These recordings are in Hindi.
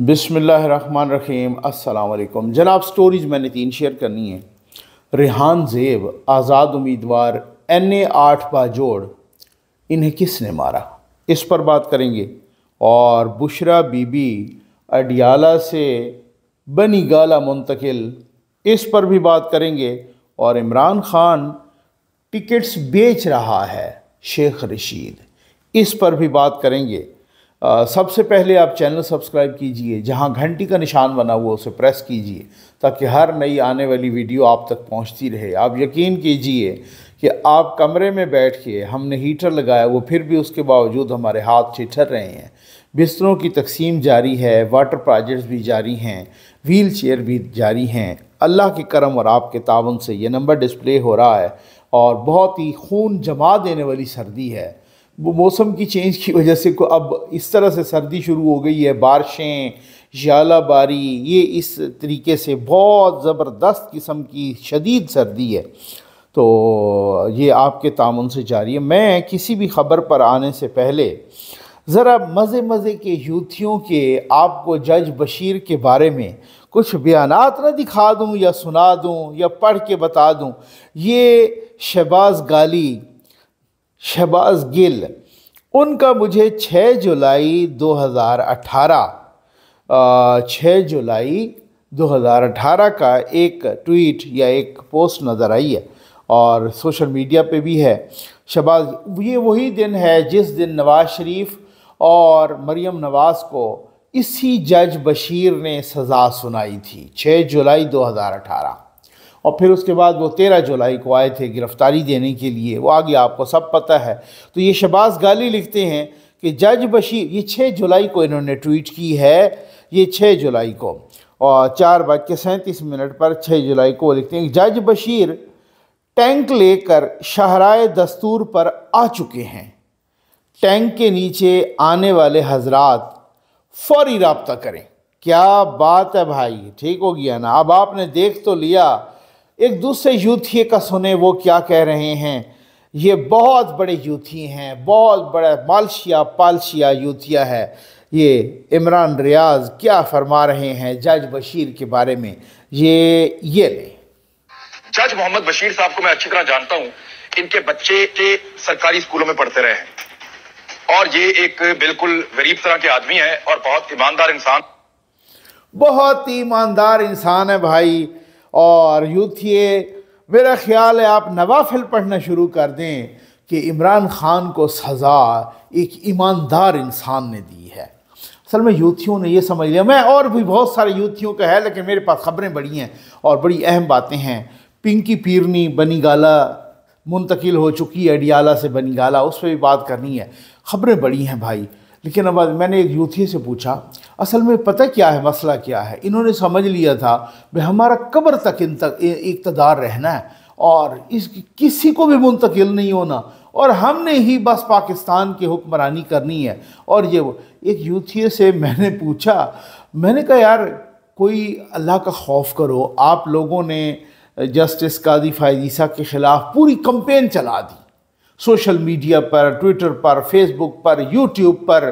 बिसमीम अल्लाम जनाब स्टोरीज मैंने तीन शेयर करनी है रिहान जेब आज़ाद उम्मीदवार एन ए आठ बाजोड़ इन्हें किसने मारा इस पर बात करेंगे और बुशरा बीबी अडियाला से बनी गाला मुंतकिल इस पर भी बात करेंगे और इमरान ख़ान टिकट्स बेच रहा है शेख रशीद इस पर भी बात करेंगे सबसे पहले आप चैनल सब्सक्राइब कीजिए जहाँ घंटी का निशान बना हुआ उसे प्रेस कीजिए ताकि हर नई आने वाली वीडियो आप तक पहुँचती रहे आप यकीन कीजिए कि आप कमरे में बैठ के हमने हीटर लगाया वो फिर भी उसके बावजूद हमारे हाथ छिठर रहे हैं बिस्तरों की तकसीम जारी है वाटर प्रोजेक्ट्स भी जारी हैं व्हील चेयर भी जारी हैं अल्लाह के करम और आपके तावन से ये नंबर डिस्प्ले हो रहा है और बहुत ही खून जमा देने वाली सर्दी है वो मौसम की चेंज की वजह से को अब इस तरह से सर्दी शुरू हो गई है बारिशें ज्याला बारी ये इस तरीके से बहुत ज़बरदस्त किस्म की शदीद सर्दी है तो ये आपके तामन से जारी है मैं किसी भी ख़बर पर आने से पहले ज़रा मज़े मज़े के यूथियों के आपको जज बशीर के बारे में कुछ बयान ना दिखा दूँ या सुना दूँ या पढ़ के बता दूँ ये शहबाज गाली शहबाज गिल उनका मुझे 6 जुलाई 2018 6 जुलाई 2018 का एक ट्वीट या एक पोस्ट नज़र आई है और सोशल मीडिया पे भी है शहबाज ये वही दिन है जिस दिन नवाज शरीफ और मरियम नवाज़ को इसी जज बशीर ने सज़ा सुनाई थी 6 जुलाई 2018 और फिर उसके बाद वो तेरह जुलाई को आए थे गिरफ़्तारी देने के लिए वो आगे आपको सब पता है तो ये शबाज गाली लिखते हैं कि जज बशीर ये छः जुलाई को इन्होंने ट्वीट की है ये छः जुलाई को और चार बज के सैंतीस मिनट पर छः जुलाई को लिखते हैं जज बशीर टैंक लेकर शहराए दस्तूर पर आ चुके हैं टैंक के नीचे आने वाले हजरात फौरी रबता करें क्या बात है भाई ठीक हो गया ना अब आपने देख तो लिया एक दूसरे यूथी का सुने वो क्या कह रहे हैं ये बहुत बड़े यूथी हैं बहुत बड़ा मालशिया पालशिया यूथिया है ये इमरान रियाज क्या फरमा रहे हैं जज बशीर के बारे में ये ये ले जज मोहम्मद बशीर साहब को मैं अच्छी तरह जानता हूँ इनके बच्चे के सरकारी स्कूलों में पढ़ते रहे हैं और ये एक बिल्कुल गरीब तरह के आदमी है और बहुत ईमानदार इंसान बहुत ईमानदार इंसान है भाई और यूथिए मेरा ख्याल है आप नवाफिल पढ़ना शुरू कर दें कि इमरान ख़ान को सज़ा एक ईमानदार इंसान ने दी है असल में यूथियों ने यह समझ लिया मैं और भी बहुत सारे यूथियों का है लेकिन मेरे पास ख़बरें बड़ी हैं और बड़ी अहम बातें हैं पिंकी पीरनी बनी गाला मुंतकिल हो चुकी है अडियाला से बनी गाला उस पर भी बात करनी है ख़बरें बड़ी हैं भाई लेकिन अब मैंने एक यूथी से पूछा असल में पता क्या है मसला क्या है इन्होंने समझ लिया था भाई हमारा कब्र तक इन तक इकतदार रहना है और इस किसी को भी मुंतकिल नहीं होना और हमने ही बस पाकिस्तान की हुक्मरानी करनी है और ये एक यूथी से मैंने पूछा मैंने कहा यार कोई अल्लाह का खौफ करो आप लोगों ने जस्टिस कादी फायदीसा के ख़िलाफ़ पूरी कंपेन चला दी सोशल मीडिया पर ट्विटर पर फेसबुक पर यूट्यूब पर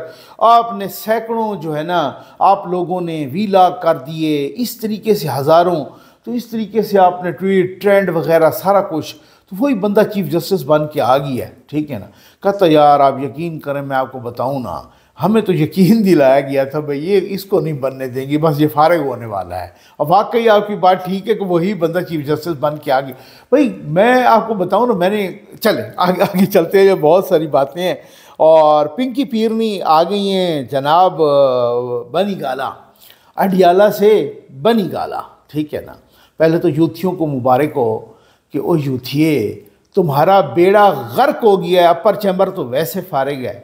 आपने सैकड़ों जो है ना आप लोगों ने वीलाग कर दिए इस तरीके से हज़ारों तो इस तरीके से आपने ट्वीट ट्रेंड वगैरह सारा कुछ तो वही बंदा चीफ जस्टिस बन के आ गया है ठीक है ना कहता यार आप यकीन करें मैं आपको बताऊँ ना हमें तो यकीन दिलाया गया था भाई ये इसको नहीं बनने देंगे बस ये फारग होने वाला है और वाकई आपकी बात ठीक है कि वही बंदा चीफ जस्टिस बन के आ गया भाई मैं आपको बताऊँ ना मैंने चले आगे आगे चलते हैं बहुत सारी बातें हैं और पिंकी पीरनी आ गई हैं जनाब बनी गाला अडियाला से बनी गाला ठीक है ना पहले तो यूथियों को मुबारक हो कि ओ यूथिए तुम्हारा बेड़ा गर्क हो गया है अपर चैम्बर तो वैसे फारग है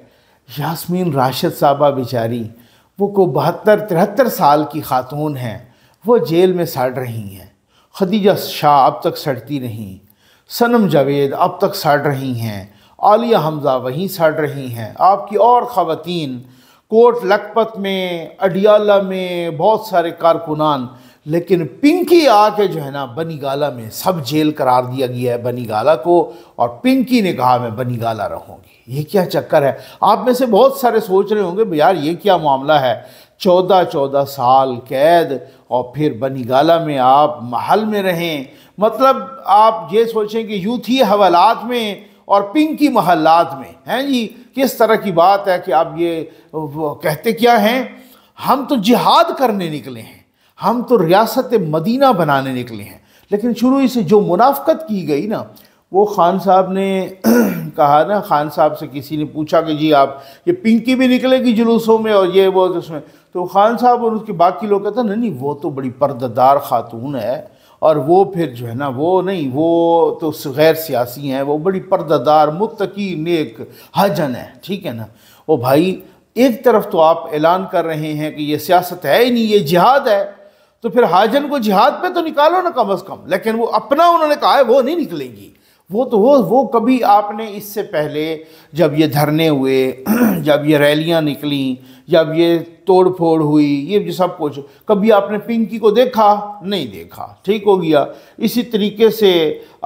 यास्मीन राशिद साहबा बेचारी वो को बहत्तर तिहत्तर साल की खातून हैं वो जेल में सड़ रही हैं खदीजा शाह अब तक सड़ती नहीं सनम जावेद अब तक सड़ रही हैं आलिया हमज़ा वहीं सड़ रही हैं आपकी और ख़वान कोट लखपत में अडियाला में बहुत सारे कारकुनान लेकिन पिंकी आके जो है ना बनी गाला में सब जेल करार दिया गया है बनी गाला को और पिंकी ने कहा मैं बनी गाला रहूँगी ये क्या चक्कर है आप में से बहुत सारे सोच रहे होंगे यार ये क्या मामला है चौदह चौदह साल कैद और फिर बनीगाला में आप महल में रहें मतलब आप ये सोचें कि यूथ ही हवालात में और पिंकी महल्लात में हैं जी किस तरह की बात है कि आप ये कहते क्या हैं हम तो जिहाद करने निकले हैं हम तो रियासत मदीना बनाने निकले हैं लेकिन शुरू ही से जो मुनाफ्त की गई ना वो खान साहब ने कहा ना खान साहब से किसी ने पूछा कि जी आप ये पिंकी भी निकलेगी जुलूसों में और ये वो उसमें तो खान साहब और उसके बाकी लोग कहते नहीं नहीं वो तो बड़ी पर्दादार खातून है और वो फिर जो है ना वो नहीं वो तो गैर सियासी हैं वो बड़ी पर्दादार मुतकी नेक हजन है ठीक है ना वो भाई एक तरफ तो आप ऐलान कर रहे हैं कि ये सियासत है ही नहीं ये जिहाद है तो फिर हाजन को जिहाद पे तो निकालो ना कम अज़ कम लेकिन वो अपना उन्होंने कहा है वो नहीं निकलेगी वो तो वो वो कभी आपने इससे पहले जब ये धरने हुए जब ये रैलियां निकली जब ये तोड़ फोड़ हुई ये सब कुछ कभी आपने पिंकी को देखा नहीं देखा ठीक हो गया इसी तरीके से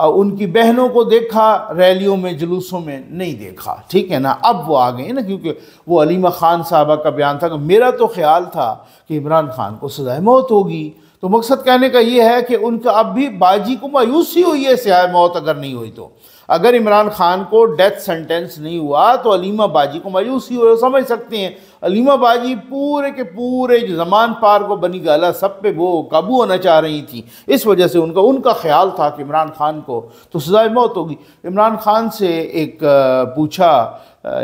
उनकी बहनों को देखा रैलियों में जुलूसों में नहीं देखा ठीक है ना अब वो आ गए ना क्योंकि वो अलीमा ख़ान साहबा का बयान था मेरा तो ख्याल था कि इमरान खान को सजाए मौत होगी तो मकसद कहने का ये है कि उनका अब भी बाजी को मायूसी हुई है सियाह मौत अगर नहीं हुई तो अगर इमरान खान को डेथ सेंटेंस नहीं हुआ तो अलीमा बाजी को मायूसी हुई समझ सकते हैं अलीमा बाजी पूरे के पूरे जमान पार को बनी गाला सब पे वो काबू होना चाह रही थी इस वजह से उनका उनका ख्याल था कि इमरान खान को तो सजाए मौत होगी इमरान खान से एक पूछा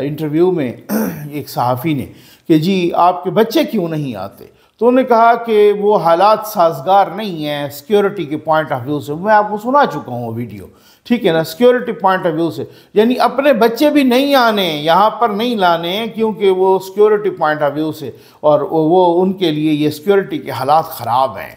इंटरव्यू में एक सहाफ़ी ने कि जी आपके बच्चे क्यों नहीं आते तो उन्होंने कहा कि वो हालात साजगार नहीं हैं सिक्योरिटी के पॉइंट ऑफ व्यू से मैं आपको सुना चुका हूँ वीडियो ठीक है ना सिक्योरिटी पॉइंट ऑफ व्यू से यानी अपने बच्चे भी नहीं आने यहाँ पर नहीं लाने क्योंकि वो सिक्योरिटी पॉइंट ऑफ व्यू से और वो उनके लिए ये सिक्योरिटी के हालात ख़राब हैं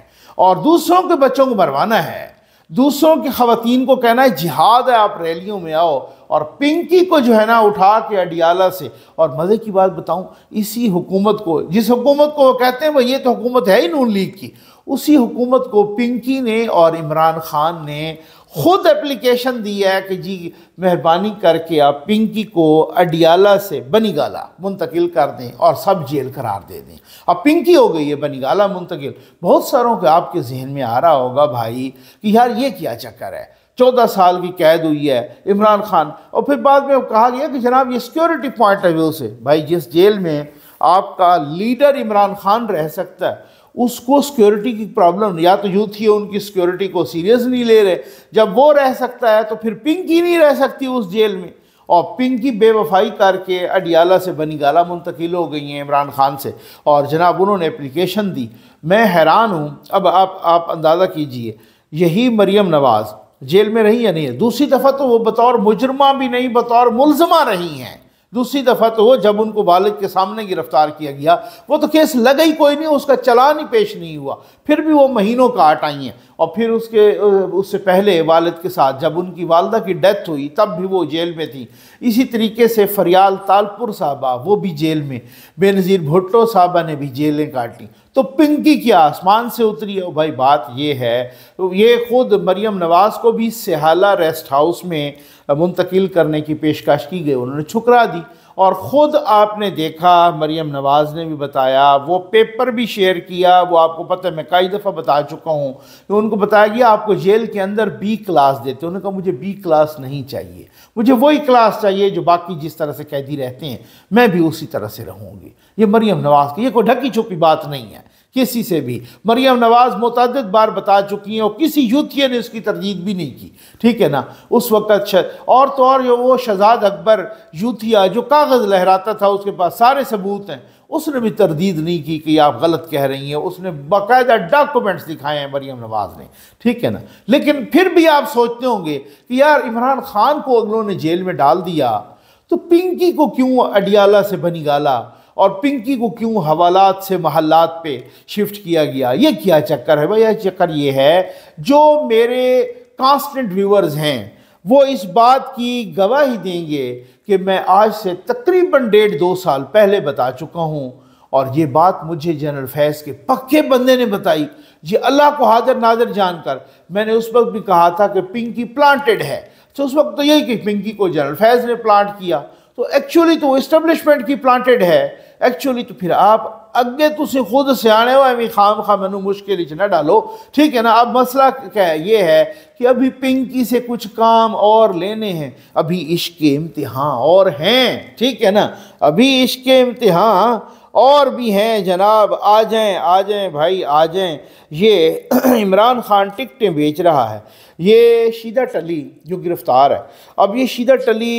और दूसरों के बच्चों को मरवाना है दूसरों की खातन को कहना है जिहाद है आप रैलियों में आओ और पिंकी को जो है ना उठा के अडियाला से और मज़े की बात बताऊं इसी हुकूमत को जिस हुकूमत को वो कहते हैं भाई ये तो हुकूमत है ही नून लीग की उसी हुकूमत को पिंकी ने और इमरान खान ने खुद एप्लीकेशन दी है कि जी मेहरबानी करके आप पिंकी को अडियाला से बनीगाला मुंतकिल कर दें और सब जेल करार दे दें अब पिंकी हो गई है बनीगाला मुंतकिल बहुत सारों के आपके जहन में आ रहा होगा भाई कि यार ये क्या चक्कर है चौदह साल की कैद हुई है इमरान खान और फिर बाद में कहा गया कि जनाब ये सिक्योरिटी पॉइंट ऑफ व्यू से भाई जिस जेल में आपका लीडर इमरान खान रह सकता है उसको सिक्योरिटी की प्रॉब्लम या तो यूथ ही उनकी सिक्योरिटी को सीरियस नहीं ले रहे जब वो रह सकता है तो फिर पिंकी नहीं रह सकती उस जेल में और पिंकी बेवफाई करके अडियाला से बनीगाला मुंतकिल हो गई हैं इमरान खान से और जनाब उन्होंने एप्लीकेशन दी मैं हैरान हूँ अब आप आप अंदाज़ा कीजिए यही मरियम नवाज़ जेल में रही या नहीं है दूसरी दफ़ा तो वो बतौर मुजरमा भी नहीं बतौर मुलजमा रही हैं दूसरी दफ़ा तो वो जब उनको वालिद के सामने गिरफ्तार किया गया वो तो केस लगा ही कोई नहीं उसका चलान ही पेश नहीं हुआ फिर भी वो महीनों का आई हैं और फिर उसके उससे पहले वालद के साथ जब उनकी वालदा की डेथ हुई तब भी वो जेल में थी इसी तरीके से फरियाल तालपुर साहबा वो भी जेल में बेनज़ीर भुट्टो साहबा ने भी जेलें काटी तो पिंकी क्या आसमान से उतरी है भाई बात ये है ये ख़ुद मरियम नवाज़ को भी सिहाला रेस्ट हाउस में मुंतकिल करने की पेशकश की गई उन्होंने छुकरा दी और ख़ुद आपने देखा मरीम नवाज़ ने भी बताया वो पेपर भी शेयर किया वो आपको पता है मैं कई दफ़ा बता चुका हूँ तो उनको बताया गया आपको जेल के अंदर बी क्लास देते उन्होंने कहा मुझे बी क्लास नहीं चाहिए मुझे वही क्लास चाहिए जो बाकी जिस तरह से कैदी रहते हैं मैं भी उसी तरह से रहूँगी ये मरीम नवाज़ की ये कोई ढकी छुपी बात नहीं है किसी से भी मरियम नवाज़ मुतद बार बता चुकी हैं और किसी यूथिये ने उसकी तरजीद भी नहीं की ठीक है ना उस वक्त और तो और जो वो शहजाद अकबर यूथिया जो कागज़ लहराता था उसके पास सारे सबूत हैं उसने भी तरदीद नहीं की कि आप गलत कह रही हैं उसने बाकायदा डॉक्यूमेंट्स दिखाए हैं मरियम नवाज़ ने ठीक है ना लेकिन फिर भी आप सोचते होंगे कि यार इमरान खान को अगलों ने जेल में डाल दिया तो पिंकी को क्यों अडियाला से बनी गाला और पिंकी को क्यों हवालात से महल्लात पे शिफ्ट किया गया ये क्या चक्कर है भाई यह चक्कर ये है जो मेरे कांस्टेंट व्यूअर्स हैं वो इस बात की गवाही देंगे कि मैं आज से तकरीबन डेढ़ दो साल पहले बता चुका हूँ और ये बात मुझे जनरल फैज़ के पक्के बंदे ने बताई ये अल्लाह को हाजिर नाजिर जानकर मैंने उस वक्त भी कहा था कि पिंकी प्लांटेड है तो उस वक्त तो यही कि पिंकी को जनरल फैज़ ने प्लांट किया तो एक्चुअली तो इस्टबलिशमेंट की प्लांटेड है एक्चुअली तो फिर आप अगे तुम खुद सियाने हो एवं खाम खा मैं मुश्किल ना डालो ठीक है ना अब मसला क्या ये है कि अभी पिंकी से कुछ काम और लेने हैं अभी इश्क के और हैं ठीक है ना अभी इश्क के और भी हैं जनाब आ जाएं आ जाएं भाई आ जाएं ये इमरान खान टिकटें बेच रहा है ये शीदा टली जो गिरफ़्तार है अब ये शीदा टली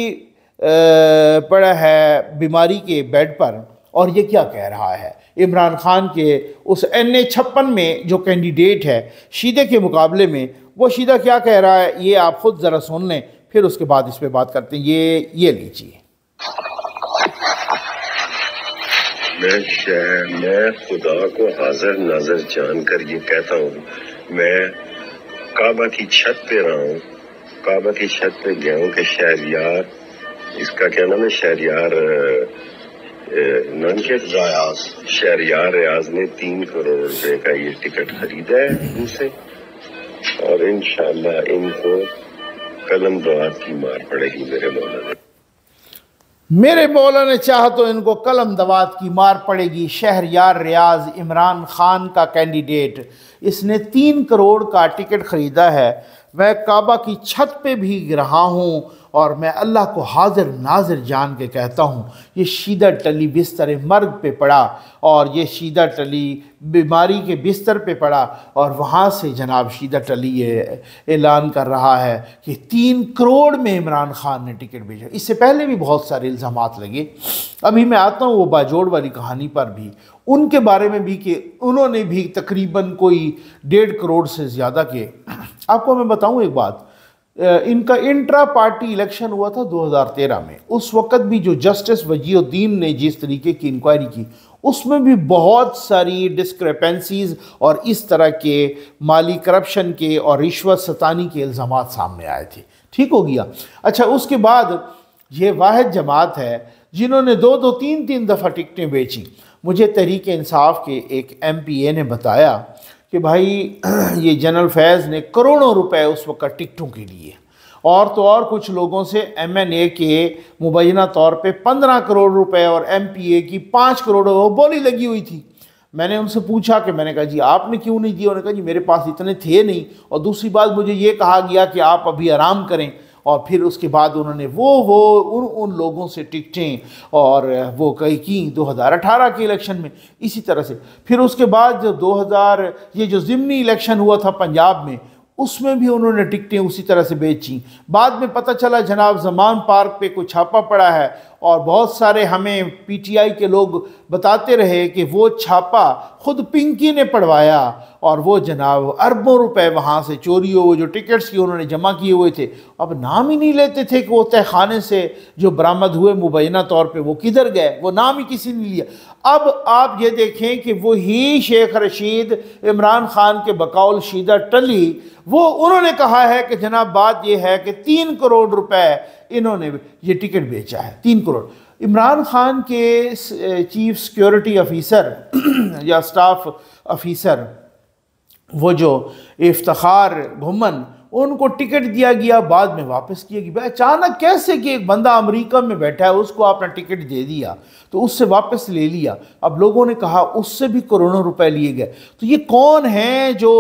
पड़ा है बीमारी के बेड पर और ये क्या कह रहा है इमरान खान के उस एन ए छप्पन में जो कैंडिडेट है शीदे के मुकाबले में वो शीदा क्या कह रहा है ये आप खुद ज़रा सुन लें फिर उसके बाद इस पर बात करते हैं ये ये लीजिए मैं मैं खुदा को हाजिर नजर जान कर ये कहता हूँ मैं काबा की छत पे रहा हूँ काबा की छत पे गया हूँ कि इसका क्या नाम है शहरियार ननशेद रायाज शहरियार रियाज ने तीन करोड़ रुपए का ये टिकट खरीदा है उनसे और इन इनको कलम दवात की मार पड़ेगी मेरे मौला ने मेरे मौला ने चाह तो इनको कलम दवात की मार पड़ेगी शहर यार रियाज इमरान खान का कैंडिडेट इसने तीन करोड़ का टिकट ख़रीदा है मैं काबा की छत पे भी रहा हूँ और मैं अल्लाह को हाजिर नाजिर जान के कहता हूँ ये शीदर टली बिस्तर मर्ग पे पड़ा और ये शीदर टली बीमारी के बिस्तर पे पड़ा और वहाँ से जनाब शीदर टली ये ऐलान कर रहा है कि तीन करोड़ में इमरान खान ने टिकट भेजा इससे पहले भी बहुत सारे इल्ज़ाम लगे अभी मैं आता हूँ वो बाजोड़ वाली कहानी पर भी उनके बारे में भी कि उन्होंने भी तकरीबन कोई डेढ़ करोड़ से ज़्यादा के आपको मैं बताऊँ एक बात इनका इंट्रा पार्टी इलेक्शन हुआ था 2013 में उस वक्त भी जो जस्टिस वजीउद्दीन ने जिस तरीके की इंक्वायरी की उसमें भी बहुत सारी डिस्क्रेपेंसीज और इस तरह के माली करप्शन के और रिश्वत सतानी के इल्ज़ाम सामने आए थे ठीक हो गया अच्छा उसके बाद ये वाद जमात है जिन्होंने दो दो तीन तीन दफ़ा टिकटें बेची मुझे तहरीक इंसाफ के एक एम पी ए ने बताया कि भाई ये जनरल फैज़ ने करोड़ों रुपए उस वक्त टिकटों के लिए और तो और कुछ लोगों से एम एन ए के मुबैना तौर पे पंद्रह करोड़ रुपए और एम पी ए की पाँच करोड़ वो बोली लगी हुई थी मैंने उनसे पूछा कि मैंने कहा जी आपने क्यों नहीं दिया उन्होंने कहा जी मेरे पास इतने थे नहीं और दूसरी बात मुझे ये कहा गया कि आप अभी आराम करें और फिर उसके बाद उन्होंने वो वो उन उन लोगों से टिकटें और वो कई की 2018 के इलेक्शन में इसी तरह से फिर उसके बाद जो 2000 ये जो ज़िमनी इलेक्शन हुआ था पंजाब में उसमें भी उन्होंने टिकटें उसी तरह से बेची बाद में पता चला जनाब जमान पार्क पे कोई छापा पड़ा है और बहुत सारे हमें पीटीआई के लोग बताते रहे कि वो छापा खुद पिंकी ने पढ़वाया और वो जनाब अरबों रुपए वहाँ से चोरी वो जो टिकट्स की उन्होंने जमा किए हुए थे अब नाम ही नहीं लेते थे कि वो तहखाने से जो बरामद हुए मुबैना तौर पे वो किधर गए वो नाम ही किसी ने लिया अब आप ये देखें कि वही शेख रशीद इमरान खान के बकौल शीदा टली वो उन्होंने कहा है कि जनाब बात यह है कि तीन करोड़ रुपए इन्होंने ये टिकट बेचा है तीन करोड़ इमरान खान के चीफ सिक्योरिटी ऑफिसर या स्टाफ ऑफिसर वो जो इफ्तार घुमन उनको टिकट दिया गया बाद में वापस किया गया अचानक कैसे कि एक बंदा अमेरिका में बैठा है उसको आपने टिकट दे दिया तो उससे वापस ले लिया अब लोगों ने कहा उससे भी करोड़ों रुपए लिए गए तो ये कौन है जो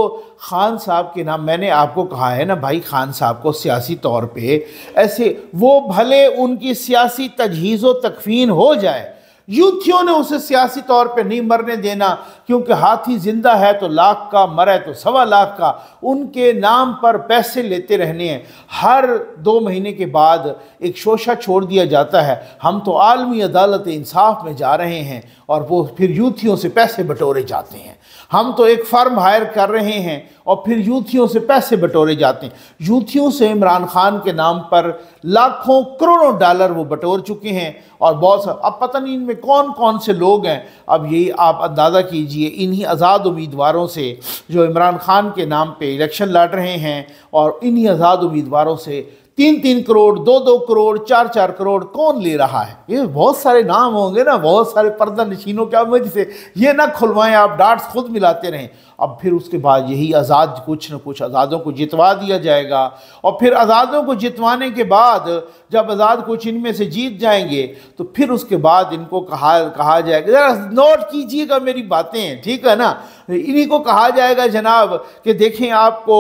खान साहब के नाम मैंने आपको कहा है ना भाई खान साहब को सियासी तौर पे ऐसे वो भले उनकी सियासी तजहीज़ व तकफीन हो जाए यूथियों ने उसे सियासी तौर पर नहीं मरने देना क्योंकि हाथी जिंदा है तो लाख का मरा है तो सवा लाख का उनके नाम पर पैसे लेते रहने हैं हर दो महीने के बाद एक शोशा छोड़ दिया जाता है हम तो आलमी अदालत इंसाफ में जा रहे हैं और वो फिर यूथियों से पैसे बटोरे जाते हैं हम तो एक फर्म हायर कर रहे हैं और फिर यूथियों से पैसे बटोरे जाते हैं यूथियों से इमरान खान के नाम पर लाखों करोड़ों डॉलर वो बटोर चुके हैं और बहुत अब पता नहीं में कौन कौन से लोग हैं अब यही आप अंदाज़ा कीजिए इन्हीं आज़ाद उम्मीदवारों से जो इमरान खान के नाम पे इलेक्शन लड़ रहे हैं और इन्हीं आज़ाद उम्मीदवारों से तीन तीन करोड़ दो दो करोड़ चार चार करोड़ कौन ले रहा है ये बहुत सारे नाम होंगे ना बहुत सारे पर्दा नशीनों के वजह से ये ना खुलवाएं आप डांट्स खुद मिलाते रहें अब फिर उसके बाद यही आज़ाद कुछ न कुछ आज़ादों को जितवा दिया जाएगा और फिर आज़ादों को जितवाने के बाद जब आज़ाद कुछ इनमें से जीत जाएंगे तो फिर उसके बाद इनको कहा कहा जाएगा ज़रा नोट कीजिएगा मेरी बातें ठीक है ना इन्हीं को कहा जाएगा जनाब कि देखें आपको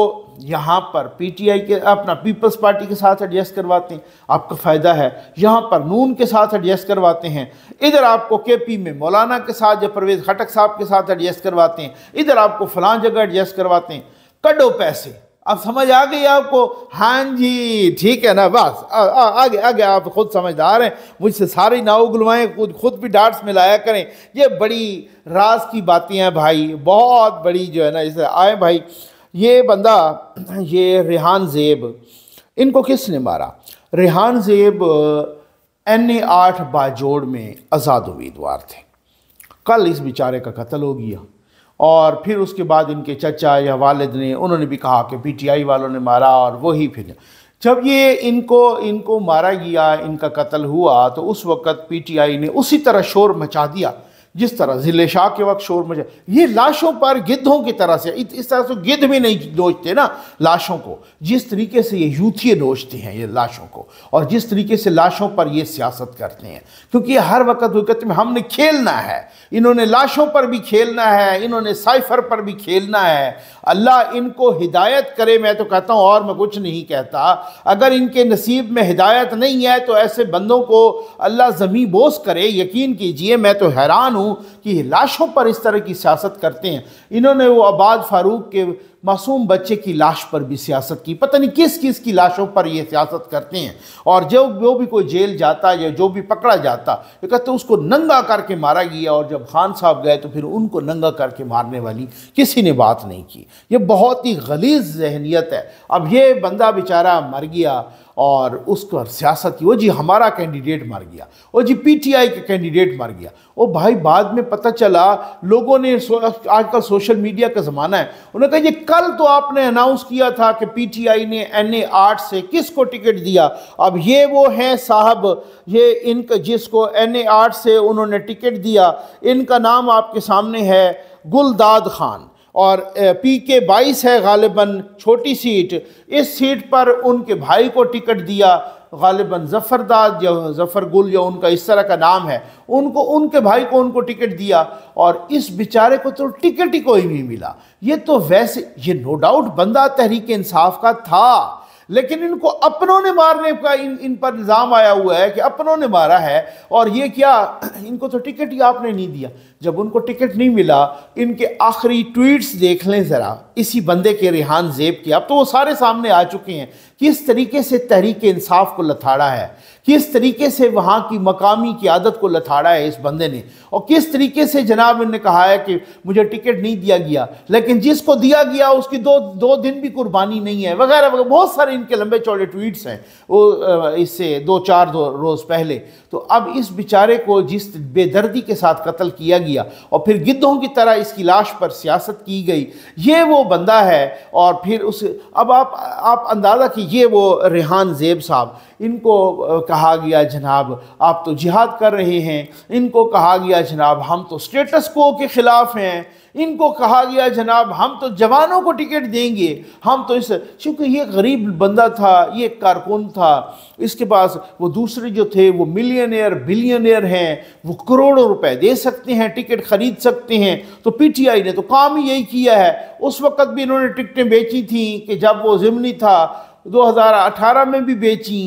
यहाँ पर पीटीआई के अपना पीपल्स पार्टी के साथ एडजस्ट करवाते हैं आपका फ़ायदा है यहाँ पर नून के साथ एडजस्ट करवाते हैं इधर आपको केपी में मौलाना के साथ या परवेज़ खटक साहब के साथ एडजस्ट करवाते हैं इधर आपको फ़लां जगह एडजस्ट करवाते हैं कडो पैसे अब समझ आ गई आपको हाँ जी ठीक है ना बस आगे आगे आप खुद समझदार हैं मुझसे सारी नाव गुलवाएं खुद खुद भी डांट्स में लाया करें ये बड़ी राज की बातें हैं भाई बहुत बड़ी जो है ना इसे आए भाई ये बंदा ये रेहान जेब इनको किसने मारा रेहान जेब एन ए आठ बाजोड़ में आज़ाद उम्मीदवार थे कल इस बेचारे का कत्ल हो गया और फिर उसके बाद इनके चचा या वालद ने उन्होंने भी कहा कि पीटीआई वालों ने मारा और वही फिर जब ये इनको इनको मारा गया इनका कत्ल हुआ तो उस वक़्त पीटीआई ने उसी तरह शोर मचा दिया जिस तरह जिले शाह के वक्त शोर मचा ये लाशों पर गिद्धों की तरह से इस तरह से गिद्ध भी नहीं नोचते ना लाशों को जिस तरीके से ये यूथिए नोचते हैं ये लाशों को और जिस तरीके से लाशों पर ये सियासत करते हैं क्योंकि हर वक्त हकीकत में हमने खेलना है इन्होंने लाशों पर भी खेलना है इन्होंने साइफर पर भी खेलना है अल्लाह इनको हिदायत करे मैं तो कहता हूँ और मैं कुछ नहीं कहता अगर इनके नसीब में हिदायत नहीं है तो ऐसे बंदों को अल्लाह ज़मी बोस करे यकीन कीजिए मैं तो हैरान हूँ हूँ कि लाशों पर इस तरह की सियासत करते हैं इन्होंने वो आबाद फारूक के मासूम बच्चे की लाश पर भी सियासत की पता नहीं किस किस की लाशों पर ये सियासत करते हैं और जो जो भी कोई जेल जाता या जो भी पकड़ा जाता ये कहते उसको नंगा करके मारा गया और जब खान साहब गए तो फिर उनको नंगा करके मारने वाली किसी ने बात नहीं की ये बहुत ही गलीज जहनीत है अब ये बंदा बेचारा मर गया और उस पर सियासत की वो जी हमारा कैंडिडेट मर गया वो जी पीटीआई का कैंडिडेट मर गया वो भाई बाद में पता चला लोगों ने सो, आजकल सोशल मीडिया का ज़माना है उन्होंने कहा ये कल तो आपने अनाउंस किया था कि पीटीआई ने एन ए आठ से किस को टिकट दिया अब ये वो हैं साहब ये इनका जिसको एन ए आठ से उन्होंने टिकट दिया इनका नाम आपके सामने है गुलदाद खान और पी के बाईस है गालिबा छोटी सीट इस सीट पर उनके भाई को टिकट दिया गालिबा जफ़रदाद या जफ़र गुल या उनका इस तरह का नाम है उनको उनके भाई को उनको टिकट दिया और इस बेचारे को तो टिकट ही कोई नहीं मिला ये तो वैसे ये नो डाउट बंदा तहरीक इंसाफ का था लेकिन इनको अपनों ने मारने का इन इन पर इल्ज़ाम आया हुआ है कि अपनों ने मारा है और ये क्या इनको तो टिकट ही आपने नहीं दिया जब उनको टिकट नहीं मिला इनके आखिरी ट्वीट्स देख लें ज़रा इसी बंदे के रिहान जेब के अब तो वो सारे सामने आ चुके हैं किस तरीके से तहरीक इंसाफ को लथाड़ा है किस तरीके से वहाँ की मकामी की आदत को लथाड़ा है इस बंदे ने और किस तरीके से जनाब इन्होंने कहा है कि मुझे टिकट नहीं दिया गया लेकिन जिसको दिया गया उसकी दो दो दिन भी कुर्बानी नहीं है वगैरह वगैरह बहुत सारे इनके लंबे चौड़े ट्वीट्स हैं वो इससे दो चार दो रोज़ पहले तो अब इस बेचारे को जिस बेदर्दी के साथ कत्ल किया गया और फिर गिद्धों की तरह इसकी लाश पर सियासत की गई ये वो बंदा है और फिर उस अब आप आप अंदाज़ा ये वो रेहान जेब साहब इनको कहा गया जनाब आप तो जिहाद कर रहे हैं इनको कहा गया जनाब हम तो स्टेटस को के ख़िलाफ़ हैं इनको कहा गया जनाब हम तो जवानों को टिकट देंगे हम तो इस क्योंकि ये गरीब बंदा था ये कारकुन था इसके पास वो दूसरे जो थे वो मिलियनियर बिलियनियर हैं वो करोड़ों रुपए दे सकते हैं टिकट ख़रीद सकते हैं तो पीटीआई ने तो काम ही यही किया है उस वक़्त भी इन्होंने टिकटें बेची थी कि जब वो ज़िमनी था 2018 में भी बेची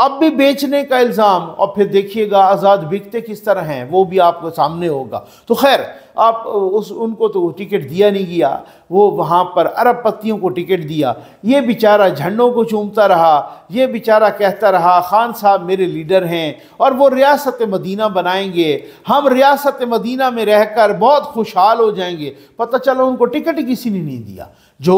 अब भी बेचने का इल्ज़ाम और फिर देखिएगा आज़ाद बिकते किस तरह हैं वो भी आपको सामने होगा तो खैर आप उस उनको तो टिकट दिया नहीं गया वो वहाँ पर अरब पत्तियों को टिकट दिया ये बेचारा झंडों को चूमता रहा ये बेचारा कहता रहा खान साहब मेरे लीडर हैं और वो रियासत मदीना बनाएंगे हम रियासत मदीना में रहकर बहुत खुशहाल हो जाएंगे पता चला उनको टिकट किसी ने नहीं दिया जो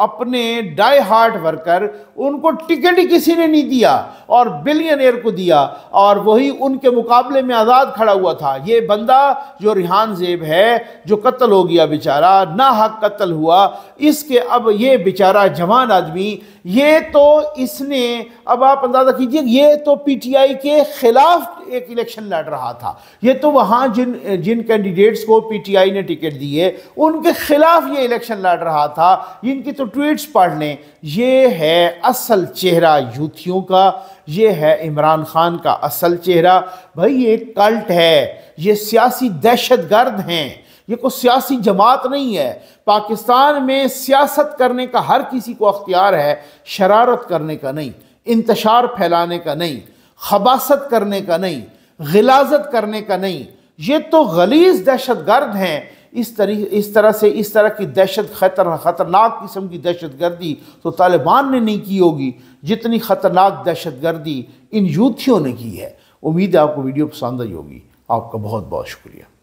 अपने डाई हार्ट वर्कर उनको टिकट ही किसी ने नहीं दिया और एयर को दिया और वही उनके मुकाबले में आज़ाद खड़ा हुआ था ये बंदा जो रिहान जेब है जो कत्ल हो गया बेचारा ना हक कत्ल हुआ इसके अब ये बेचारा जवान आदमी ये तो इसने अब आप अंदाज़ा कीजिए ये तो पीटीआई के खिलाफ एक इलेक्शन लड़ रहा था ये तो वहाँ जिन जिन कैंडिडेट्स को पीटीआई ने टिकट दिए उनके खिलाफ ये इलेक्शन लड़ रहा था इनकी तो ट्वीट्स पढ़ लें ये है असल चेहरा यूथियों का ये है इमरान खान का असल चेहरा भाई ये कल्ट है ये सियासी दहशत गर्द हैं ये कोई सियासी जमात नहीं है पाकिस्तान में सियासत करने का हर किसी को अख्तियार है शरारत करने का नहीं इंतशार फैलाने का नहीं खबासत करने का नहीं गिलाजत करने का नहीं ये तो गलीज दहशत गर्द हैं इस तरी इस तरह से इस तरह की दहशत खतर ख़तरनाक किस्म की दहशत गर्दी तो तालिबान ने नहीं की होगी जितनी ख़तरनाक दहशत गर्दी इन यूथियों ने की है उम्मीद है आपको वीडियो पसंद आई होगी आपका बहुत बहुत शुक्रिया